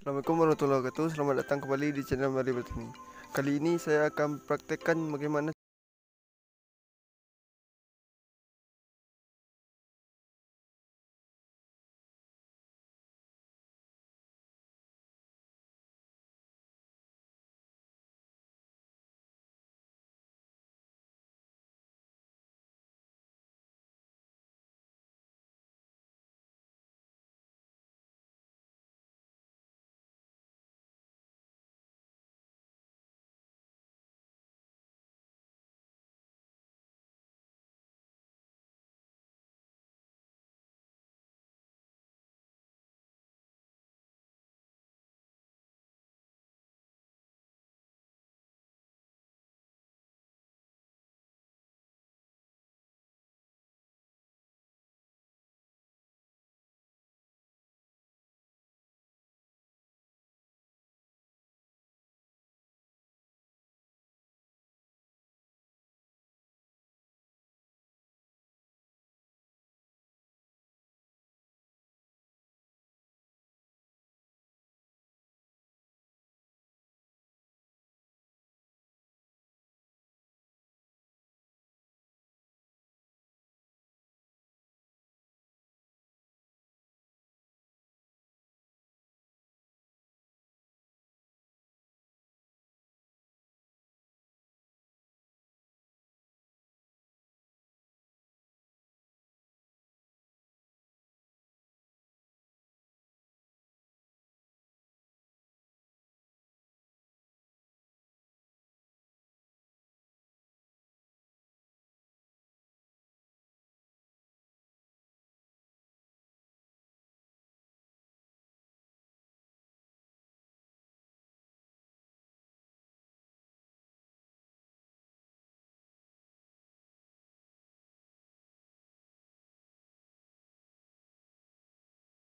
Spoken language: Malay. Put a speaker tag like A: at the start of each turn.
A: Assalamualaikum warahmatullahi wabarakatuh Selamat datang kembali di channel Mari Bertani Kali ini saya akan praktekkan bagaimana